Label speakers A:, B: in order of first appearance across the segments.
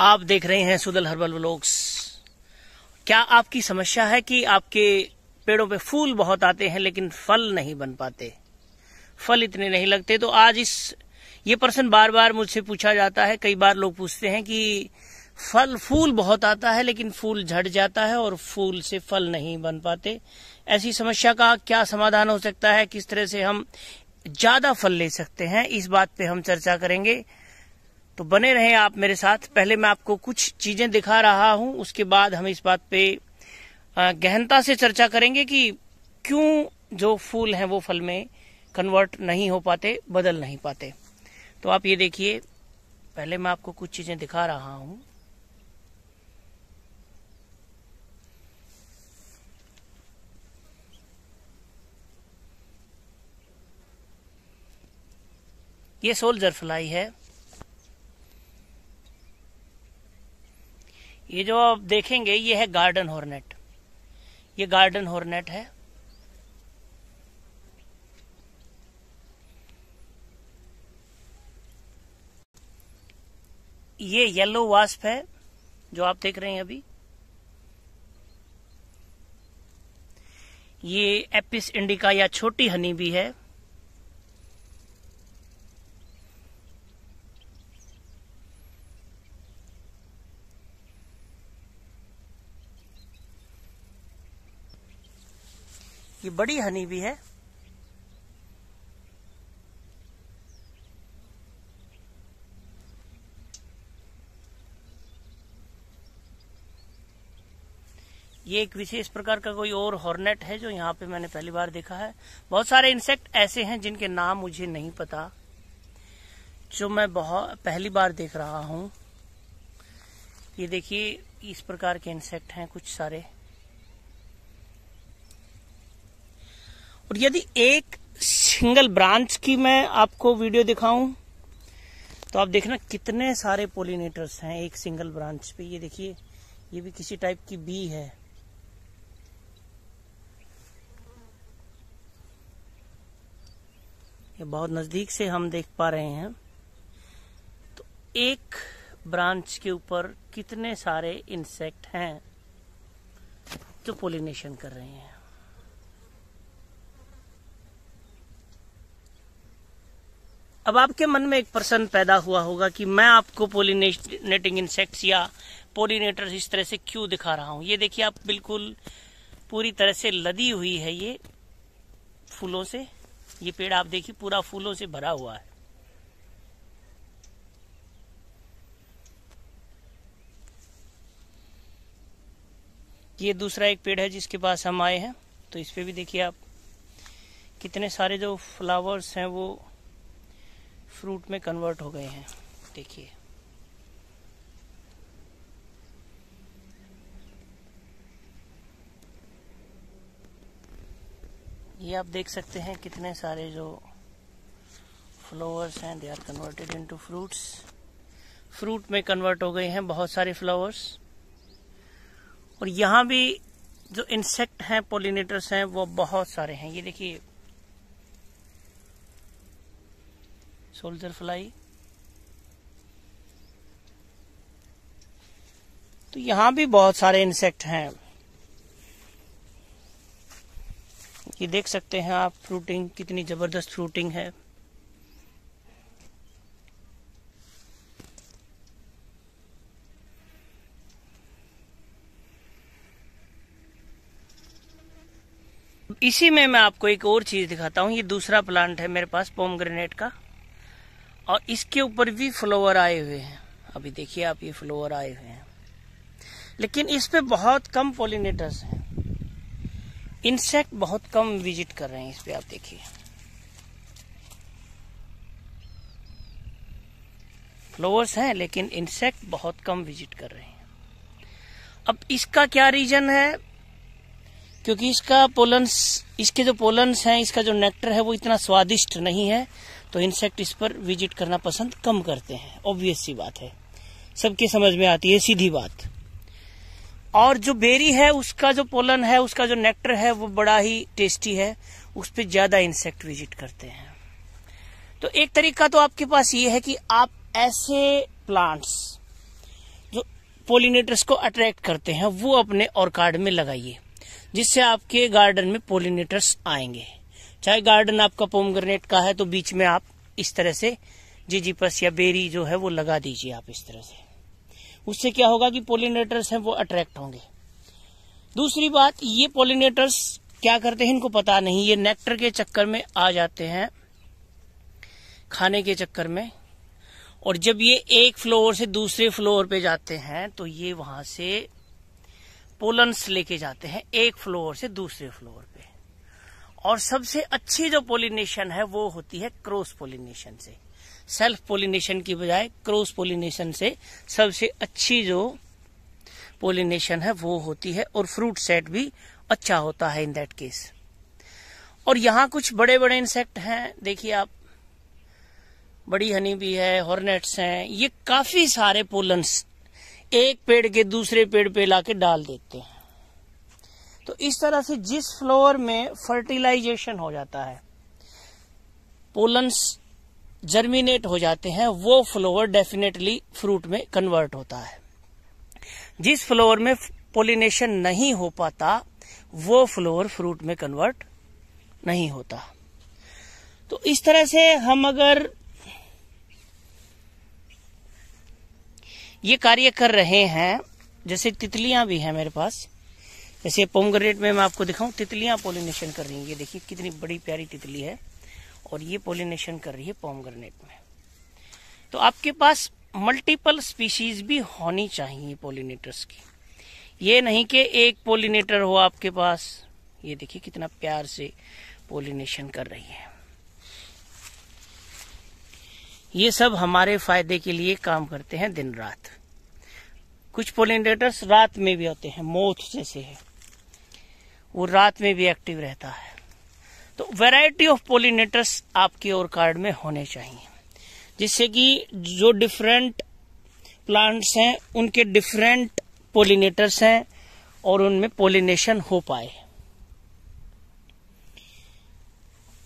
A: आप देख रहे हैं सुदल हर्बल व्लॉग्स क्या आपकी समस्या है कि आपके पेड़ों पे फूल बहुत आते हैं लेकिन फल नहीं बन पाते फल इतने नहीं लगते तो आज इस ये प्रश्न बार बार मुझसे पूछा जाता है कई बार लोग पूछते हैं कि फल फूल बहुत आता है लेकिन फूल झड़ जाता है और फूल से फल नहीं बन पाते ऐसी समस्या का क्या समाधान हो सकता है किस तरह से हम ज्यादा फल ले सकते हैं इस बात पे हम चर्चा करेंगे तो बने रहें आप मेरे साथ पहले मैं आपको कुछ चीजें दिखा रहा हूं उसके बाद हम इस बात पे गहनता से चर्चा करेंगे कि क्यों जो फूल हैं वो फल में कन्वर्ट नहीं हो पाते बदल नहीं पाते तो आप ये देखिए पहले मैं आपको कुछ चीजें दिखा रहा हूं ये सोल्जर फ्लाई है ये जो आप देखेंगे ये है गार्डन हॉर्नेट ये गार्डन हॉर्नेट है ये येलो वास्प है जो आप देख रहे हैं अभी ये एपिस इंडिका या छोटी हनी भी है ये बड़ी हनी भी है ये एक विशेष प्रकार का कोई और हॉर्नेट है जो यहाँ पे मैंने पहली बार देखा है बहुत सारे इंसेक्ट ऐसे हैं जिनके नाम मुझे नहीं पता जो मैं बहुत पहली बार देख रहा हूं ये देखिए इस प्रकार के इंसेक्ट हैं कुछ सारे और यदि एक सिंगल ब्रांच की मैं आपको वीडियो दिखाऊं तो आप देखना कितने सारे पोलिनेटर्स हैं एक सिंगल ब्रांच पे ये देखिए ये भी किसी टाइप की बी है ये बहुत नजदीक से हम देख पा रहे हैं तो एक ब्रांच के ऊपर कितने सारे इंसेक्ट हैं जो पोलिनेशन कर रहे हैं अब आपके मन में एक प्रश्न पैदा हुआ होगा कि मैं आपको पोलिनेटिंग इंसेक्ट्स या पोलिनेटर्स इस तरह से क्यों दिखा रहा हूं ये देखिए आप बिल्कुल पूरी तरह से लदी हुई है ये फूलों से ये पेड़ आप देखिए पूरा फूलों से भरा हुआ है ये दूसरा एक पेड़ है जिसके पास हम आए हैं तो इस पे भी देखिए आप कितने सारे जो फ्लावर्स हैं वो फ्रूट में कन्वर्ट हो गए हैं देखिए ये आप देख सकते हैं कितने सारे जो फ्लावर्स हैं they are converted into fruits fruit में कन्वर्ट हो गए हैं बहुत सारे फ्लावर्स और यहाँ भी जो इंसेक्ट हैं पोलिनेटर्स हैं वो बहुत सारे हैं ये देखिए सोल्जर फ्लाई तो यहां भी बहुत सारे इंसेक्ट हैं ये देख सकते हैं आप फ्रूटिंग कितनी जबरदस्त फ्रूटिंग है इसी में मैं आपको एक और चीज दिखाता हूं ये दूसरा प्लांट है मेरे पास पोम ग्रेनेट का और इसके ऊपर भी फ्लोवर आए हुए हैं अभी देखिए आप ये फ्लोवर आए हुए हैं लेकिन इस पे बहुत कम पोलिनेटर्स हैं इंसेक्ट बहुत कम विजिट कर रहे हैं इस पे आप देखिए फ्लोवर्स हैं लेकिन इंसेक्ट बहुत कम विजिट कर रहे हैं अब इसका क्या रीजन है क्योंकि इसका पोलन्स इसके जो पोलन्स हैं इसका जो नेक्टर है वो इतना स्वादिष्ट नहीं है तो इंसेक्ट इस पर विजिट करना पसंद कम करते हैं ऑब्वियस सी बात है सबके समझ में आती है सीधी बात और जो बेरी है उसका जो पोलन है उसका जो नेक्टर है वो बड़ा ही टेस्टी है उस पर ज्यादा इंसेक्ट विजिट करते हैं तो एक तरीका तो आपके पास ये है कि आप ऐसे प्लांट्स जो पोलिनेटर्स को अट्रैक्ट करते हैं वो अपने ऑर्कार्ड में लगाइए जिससे आपके गार्डन में पोलिनेटर्स आएंगे चाहे गार्डन आपका पोम ग्रेनेट का है तो बीच में आप इस तरह से जीजीपस या बेरी जो है वो लगा दीजिए आप इस तरह से उससे क्या होगा कि पोलिनेटर्स हैं वो अट्रैक्ट होंगे दूसरी बात ये पोलिनेटर्स क्या करते हैं इनको पता नहीं ये नेक्टर के चक्कर में आ जाते हैं खाने के चक्कर में और जब ये एक फ्लोर से दूसरे फ्लोर पे जाते हैं तो ये वहां से पोलन्स लेके जाते हैं एक फ्लोर से दूसरे फ्लोर पे और सबसे अच्छी जो पोलिनेशन है वो होती है क्रॉस पोलिनेशन से सेल्फ पोलिनेशन की बजाय क्रॉस पोलिनेशन से सबसे अच्छी जो पोलिनेशन है वो होती है और फ्रूट सेट भी अच्छा होता है इन दैट केस और यहाँ कुछ बड़े बड़े इंसेक्ट हैं देखिए आप बड़ी हनी भी है हॉर्नेट्स हैं ये काफी सारे पोलन्स एक पेड़ के दूसरे पेड़ पे लाके डाल देते हैं इस तरह से जिस फ्लोर में फर्टिलाइजेशन हो जाता है पोलन्स जर्मिनेट हो जाते हैं वो फ्लोवर डेफिनेटली फ्रूट में कन्वर्ट होता है जिस फ्लोर में पोलिनेशन नहीं हो पाता वो फ्लोर फ्रूट में कन्वर्ट नहीं होता तो इस तरह से हम अगर ये कार्य कर रहे हैं जैसे तितलियां भी हैं मेरे पास जैसे पोमग्रेनेट में मैं आपको दिखाऊं तितलियां पोलिनेशन कर रही हैं ये देखिए कितनी बड़ी प्यारी तितली है और ये पोलिनेशन कर रही है पोमग्रेट में तो आपके पास मल्टीपल स्पीशीज भी होनी चाहिए पोलिनेटर्स की ये नहीं कि एक पोलिनेटर हो आपके पास ये देखिए कितना प्यार से पोलिनेशन कर रही है ये सब हमारे फायदे के लिए काम करते हैं दिन रात कुछ पोलिनेटर्स रात में भी होते हैं मोथ जैसे है वो रात में भी एक्टिव रहता है तो वैरायटी ऑफ पोलिनेटर्स आपके और कार्ड में होने चाहिए जिससे कि जो डिफरेंट प्लांट्स हैं उनके डिफरेंट पोलिनेटर्स हैं और उनमें पोलिनेशन हो पाए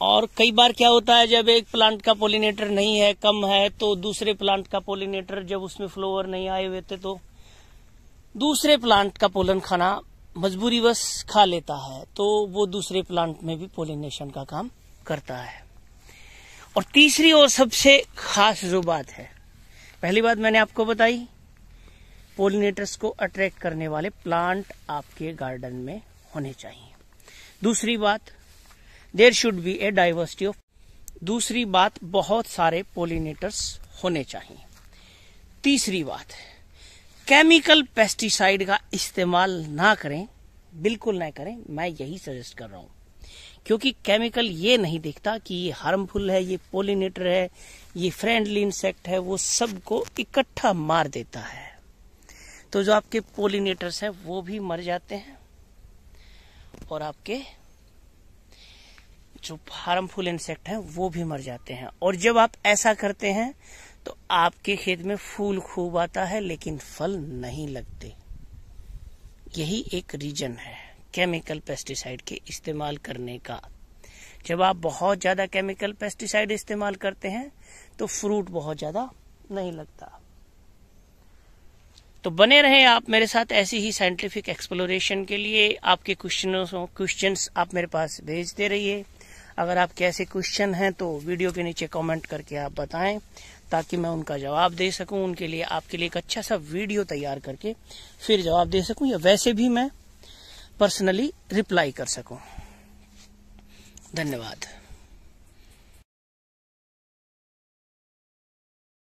A: और कई बार क्या होता है जब एक प्लांट का पोलिनेटर नहीं है कम है तो दूसरे प्लांट का पोलिनेटर जब उसमें फ्लोवर नहीं आए हुए थे तो दूसरे प्लांट का पोलन खाना मजबूरी बस खा लेता है तो वो दूसरे प्लांट में भी पोलिनेशन का काम करता है और तीसरी और सबसे खास जो बात है पहली बात मैंने आपको बताई पोलिनेटर्स को अट्रैक्ट करने वाले प्लांट आपके गार्डन में होने चाहिए दूसरी बात there should be a diversity of दूसरी बात बहुत सारे पोलिनेटर्स होने चाहिए तीसरी बात है केमिकल पेस्टिसाइड का इस्तेमाल ना करें बिल्कुल ना करें मैं यही सजेस्ट कर रहा हूं क्योंकि केमिकल ये नहीं देखता कि ये हार्मफुल है ये पोलिनेटर है ये फ्रेंडली इंसेक्ट है वो सबको इकट्ठा मार देता है तो जो आपके पोलिनेटर्स हैं वो भी मर जाते हैं और आपके जो हार्मफुल इंसेक्ट हैं वो भी मर जाते हैं और जब आप ऐसा करते हैं तो आपके खेत में फूल खूब आता है लेकिन फल नहीं लगते यही एक रीजन है केमिकल पेस्टिसाइड के इस्तेमाल करने का जब आप बहुत ज्यादा केमिकल पेस्टिसाइड इस्तेमाल करते हैं तो फ्रूट बहुत ज्यादा नहीं लगता तो बने रहे आप मेरे साथ ऐसी ही साइंटिफिक एक्सप्लोरेशन के लिए आपके क्वेश्चनों क्वेश्चंस आप मेरे पास भेजते रहिए अगर आपके ऐसे क्वेश्चन हैं तो वीडियो के नीचे कमेंट करके आप बताएं ताकि मैं उनका जवाब दे सकूं उनके लिए आपके लिए एक अच्छा सा वीडियो तैयार करके फिर जवाब दे सकूं या वैसे भी मैं पर्सनली रिप्लाई कर सकूं धन्यवाद